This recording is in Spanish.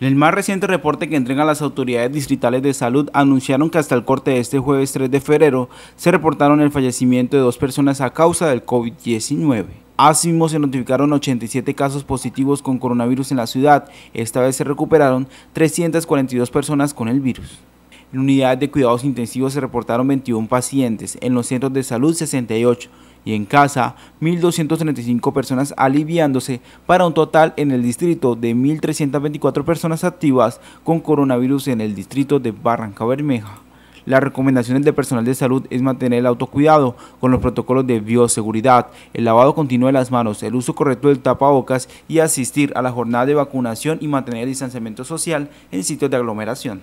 En el más reciente reporte que entregan las autoridades distritales de salud, anunciaron que hasta el corte de este jueves 3 de febrero se reportaron el fallecimiento de dos personas a causa del COVID-19. Asimismo, se notificaron 87 casos positivos con coronavirus en la ciudad. Esta vez se recuperaron 342 personas con el virus. En unidades de cuidados intensivos se reportaron 21 pacientes, en los centros de salud 68 y en casa 1.235 personas aliviándose para un total en el distrito de 1.324 personas activas con coronavirus en el distrito de Barranca Bermeja. Las recomendaciones del personal de salud es mantener el autocuidado con los protocolos de bioseguridad, el lavado continuo de las manos, el uso correcto del tapabocas y asistir a la jornada de vacunación y mantener el distanciamiento social en sitios de aglomeración.